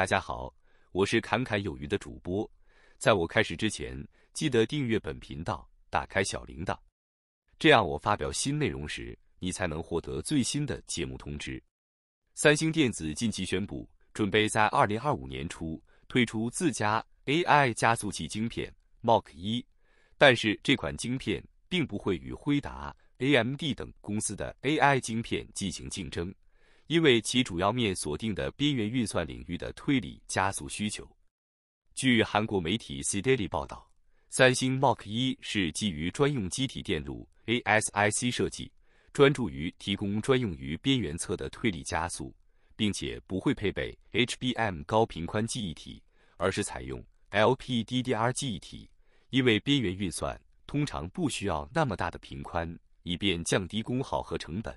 大家好，我是侃侃有余的主播。在我开始之前，记得订阅本频道，打开小铃铛，这样我发表新内容时，你才能获得最新的节目通知。三星电子近期宣布，准备在二零二五年初推出自家 AI 加速器晶片 m o c 一，但是这款晶片并不会与辉达、AMD 等公司的 AI 晶片进行竞争。因为其主要面锁定的边缘运算领域的推理加速需求，据韩国媒体《C Daily》报道，三星 m r c 一是基于专用机体电路 ASIC 设计，专注于提供专用于边缘侧的推理加速，并且不会配备 HBM 高频宽记忆体，而是采用 LPDDR 记忆体。因为边缘运算通常不需要那么大的频宽，以便降低功耗和成本。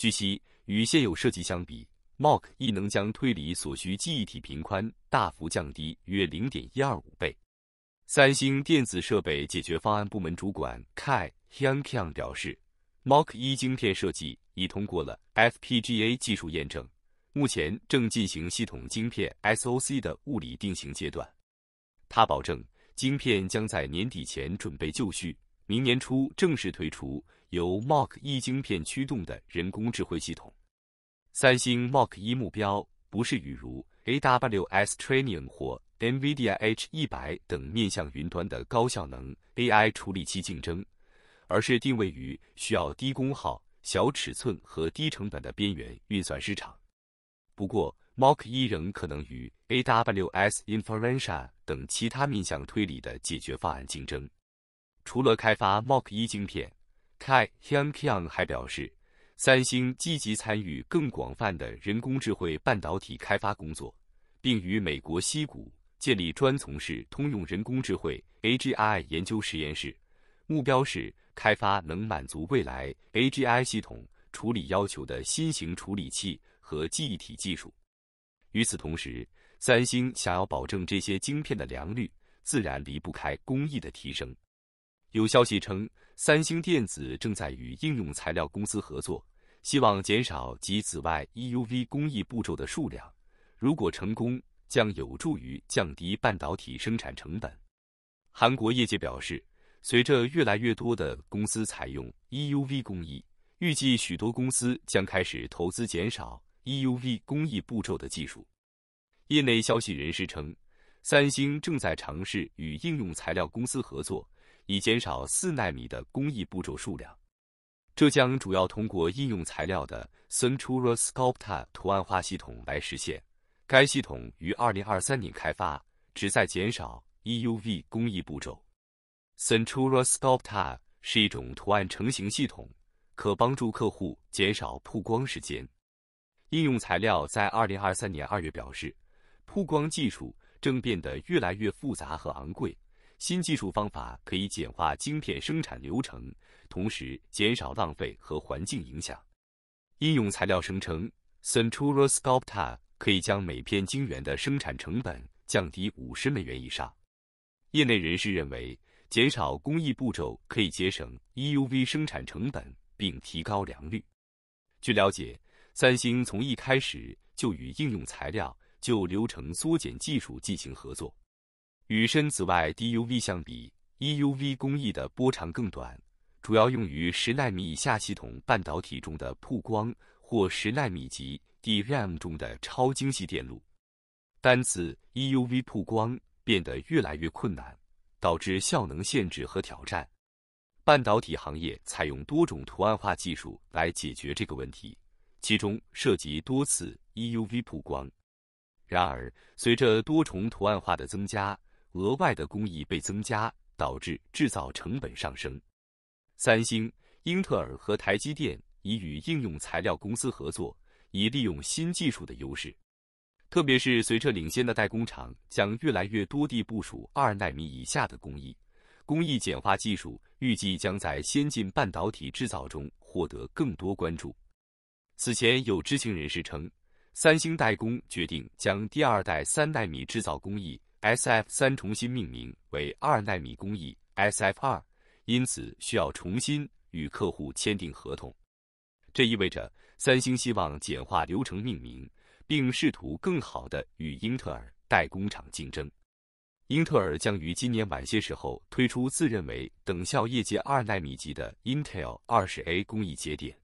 据悉，与现有设计相比，MOC 亦能将推理所需记忆体频宽大幅降低约零点一二五倍。三星电子设备解决方案部门主管 Kai Hyun Kyung 表示，MOC 一晶片设计已通过了 FPGA 技术验证，目前正进行系统晶片 SOC 的物理定型阶段。他保证晶片将在年底前准备就绪，明年初正式推出。由 Moc 一晶片驱动的人工智慧系统，三星 Moc 一目标不是与如 A W S Training 或 N V i D I a H 一百等面向云端的高效能 A I 处理器竞争，而是定位于需要低功耗、小尺寸和低成本的边缘运算市场。不过，Moc 一仍可能与 A W S i n f e r e n t i a 等其他面向推理的解决方案竞争。除了开发 Moc 一晶片。Kai h y u n k y u n g 还表示，三星积极参与更广泛的人工智慧半导体开发工作，并与美国西谷建立专从事通用人工智慧 a g i 研究实验室，目标是开发能满足未来 AGI 系统处理要求的新型处理器和记忆体技术。与此同时，三星想要保证这些晶片的良率，自然离不开工艺的提升。有消息称，三星电子正在与应用材料公司合作，希望减少及紫外 EUV 工艺步骤的数量。如果成功，将有助于降低半导体生产成本。韩国业界表示，随着越来越多的公司采用 EUV 工艺，预计许多公司将开始投资减少 EUV 工艺步骤的技术。业内消息人士称，三星正在尝试与应用材料公司合作。以减少四纳米的工艺步骤数量，这将主要通过应用材料的 Centura Sculpta 图案化系统来实现。该系统于二零二三年开发，旨在减少 EUV 工艺步骤。Centura Sculpta 是一种图案成型系统，可帮助客户减少曝光时间。应用材料在二零二三年二月表示，曝光技术正变得越来越复杂和昂贵。新技术方法可以简化晶片生产流程，同时减少浪费和环境影响。应用材料声称，Centura s c l p t a 可以将每片晶圆的生产成本降低五十美元以上。业内人士认为，减少工艺步骤可以节省 EUV 生产成本，并提高良率。据了解，三星从一开始就与应用材料就流程缩减技术进行合作。与深紫外 DUV 相比，EUV 工艺的波长更短，主要用于十纳米以下系统半导体中的曝光，或十纳米级 DRAM 中的超精细电路。单次 EUV 曝光变得越来越困难，导致效能限制和挑战。半导体行业采用多种图案化技术来解决这个问题，其中涉及多次 EUV 曝光。然而，随着多重图案化的增加，额外的工艺被增加，导致制造成本上升。三星、英特尔和台积电已与应用材料公司合作，以利用新技术的优势。特别是随着领先的代工厂将越来越多地部署二纳米以下的工艺，工艺简化技术预计将在先进半导体制造中获得更多关注。此前有知情人士称，三星代工决定将第二代三纳米制造工艺。SF 三重新命名为二纳米工艺 SF 二，因此需要重新与客户签订合同。这意味着三星希望简化流程命名，并试图更好的与英特尔代工厂竞争。英特尔将于今年晚些时候推出自认为等效业界二纳米级的 Intel 20A 工艺节点。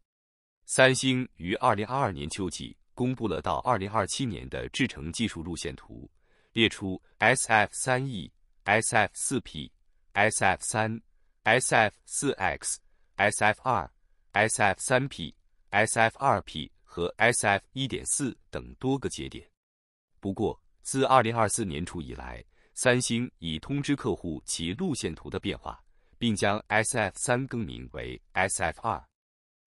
三星于二零二二年秋季公布了到二零二七年的制程技术路线图。列出 S F 三 E、S F 四 P、S F 三、S F 四 X、S F 二、S F 三 P、S F 二 P 和 S F 一点四等多个节点。不过，自二零二四年初以来，三星已通知客户其路线图的变化，并将 S F 三更名为 S F 二。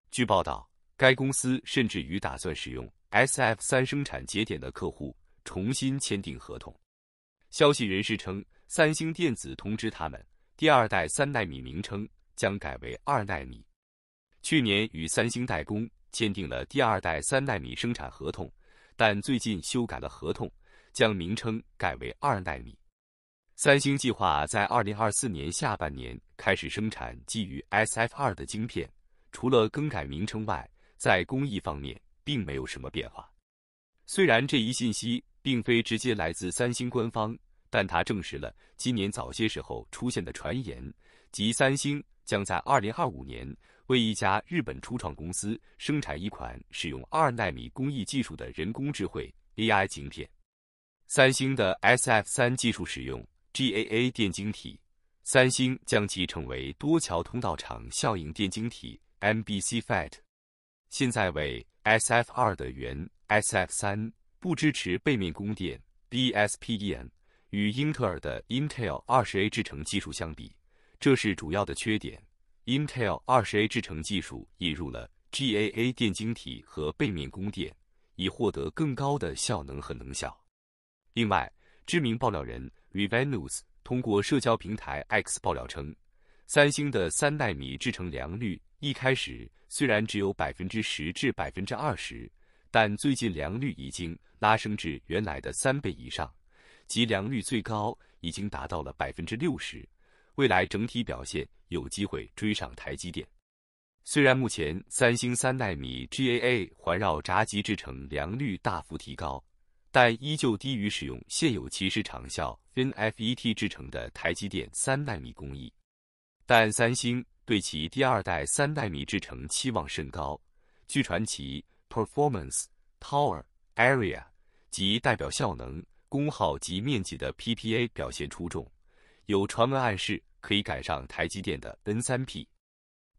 据报道，该公司甚至于打算使用 S F 三生产节点的客户。重新签订合同，消息人士称，三星电子通知他们，第二代三纳米名称将改为二纳米。去年与三星代工签订了第二代三纳米生产合同，但最近修改了合同，将名称改为二纳米。三星计划在二零二四年下半年开始生产基于 SF 二的晶片，除了更改名称外，在工艺方面并没有什么变化。虽然这一信息。并非直接来自三星官方，但它证实了今年早些时候出现的传言，即三星将在2025年为一家日本初创公司生产一款使用二纳米工艺技术的人工智慧 AI 芯片。三星的 SF 三技术使用 GAA 电晶体，三星将其称为多桥通道场效应电晶体 （MBCFET）。现在为 SF 二的原 SF 三。不支持背面供电 d s p d n 与英特尔的 Intel 二十 A 制程技术相比，这是主要的缺点。Intel 二十 A 制程技术引入了 GAA 电晶体和背面供电，以获得更高的效能和能效。另外，知名爆料人 Revenues 通过社交平台 X 爆料称，三星的三纳米制程良率一开始虽然只有百分之十至百分之二十。但最近良率已经拉升至原来的三倍以上，即良率最高已经达到了百分之六十。未来整体表现有机会追上台积电。虽然目前三星三纳米 GAA 环绕闸机制成良率大幅提高，但依旧低于使用现有其市场效 N F E T 制成的台积电三纳米工艺。但三星对其第二代三纳米制成期望甚高。据传其。Performance、Power、Area 及代表效能、功耗及面积的 PPA 表现出众，有传闻暗示可以赶上台积电的 N3P。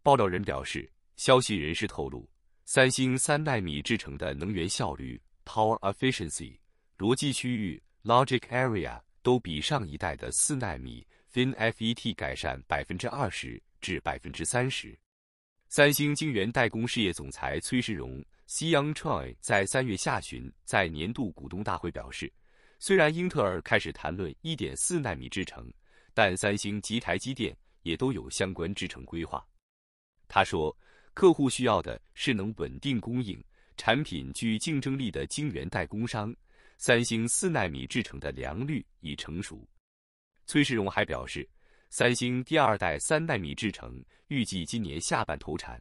爆料人表示，消息人士透露，三星三纳米制成的能源效率 Power Efficiency、逻辑区域 Logic Area 都比上一代的四纳米 FinFET 改善百分之二十至百分之三十。三星晶圆代工事业总裁崔世荣。Cian Choi 在三月下旬在年度股东大会表示，虽然英特尔开始谈论1.4纳米制程，但三星及台积电也都有相关制程规划。他说，客户需要的是能稳定供应、产品具竞争力的晶圆代工商。三星4纳米制程的良率已成熟。崔世荣还表示，三星第二代3纳米制程预计今年下半投产。